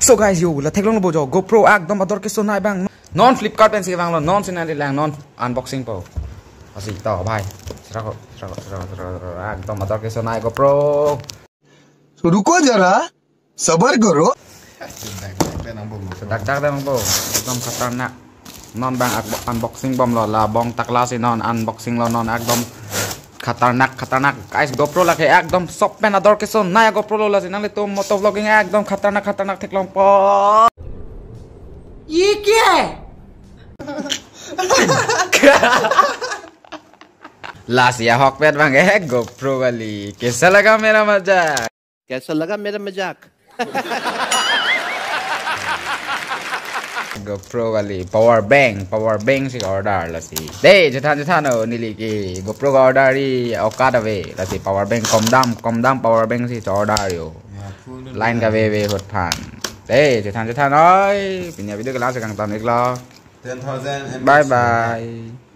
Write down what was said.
so guys yo la thek long gopro ekdom ador ke non flipkart pen se non sinari lang non unboxing pau asi to bhai sra ko sra ko sra ko ekdom gopro so ruko jara sabar karo sedak tak bang non bang unboxing bom lo la bong takla non unboxing lo non ekdom खतरनाक खतरनाक guys GoPro लगे एकदम सब पे ना के सो नया गोप्रो लो लसी नाले तो मोटो व्लॉगिंग एकदम खतरनाक खतरनाक थे थेकलम पो ये क्या है लास या हॉक पेट भांगे है गोप्रो वाली कैसा लगा मेरा मजाक कैसा लगा मेरा मजाक GoPro นเลย power bank power bank si order lah ย i d จ h าน t จ n านน a อนนี่ลีกี GoPro order di อ k a t า w e lah สิ power bank ค o m ด a มค o m ด a ม power bank si order ู่ line k a ดผ we hot pan deh jetan j e t น n oi punya ไ i d e o k e สกัน e k a r a n ก tahun ni lah 10,000 bye bye